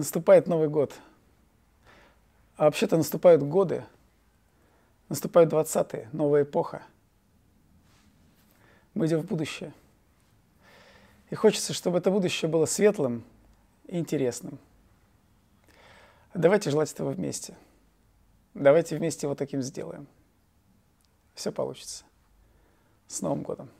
Наступает Новый год. А вообще-то наступают годы. Наступают 20-е, новая эпоха. Мы идем в будущее. И хочется, чтобы это будущее было светлым и интересным. Давайте желать этого вместе. Давайте вместе вот таким сделаем. Все получится. С Новым годом!